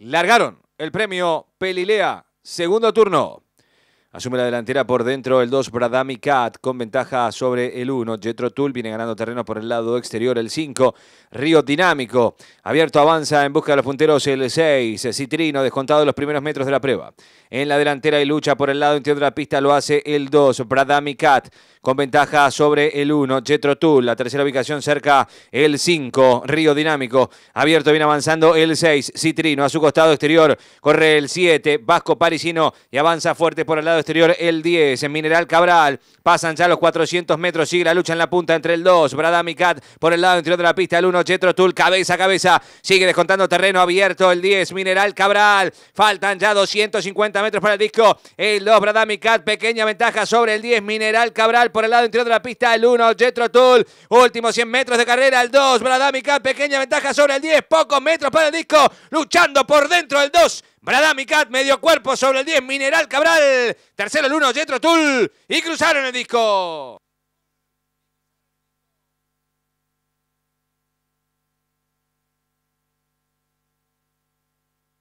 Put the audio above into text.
largaron el premio Pelilea, segundo turno. Asume la delantera por dentro el 2 Bradami Cat con ventaja sobre el 1. Jetro Tull viene ganando terreno por el lado exterior el 5. Río Dinámico. Abierto avanza en busca de los punteros el 6. Citrino descontado los primeros metros de la prueba. En la delantera y lucha por el lado interior de la pista lo hace el 2 Bradami Cat con ventaja sobre el 1. Jetro Tull. La tercera ubicación cerca el 5. Río Dinámico. Abierto viene avanzando el 6. Citrino a su costado exterior corre el 7. Vasco Parisino y avanza fuerte por el lado exterior el 10. En Mineral Cabral pasan ya los 400 metros. Sigue la lucha en la punta entre el 2. Bradami Cat por el lado interior de la pista. El 1, Jetro Tul, cabeza a cabeza. Sigue descontando terreno abierto el 10. Mineral Cabral. Faltan ya 250 metros para el disco. El 2, Bradami Pequeña ventaja sobre el 10. Mineral Cabral por el lado interior de la pista. El 1, Jetro Tul. último 100 metros de carrera. El 2, Bradami Pequeña ventaja sobre el 10. Pocos metros para el disco. Luchando por dentro el 2. Bradamicat, medio cuerpo sobre el 10, Mineral Cabral. Tercero el 1, Jetro Tull. Y cruzaron el disco.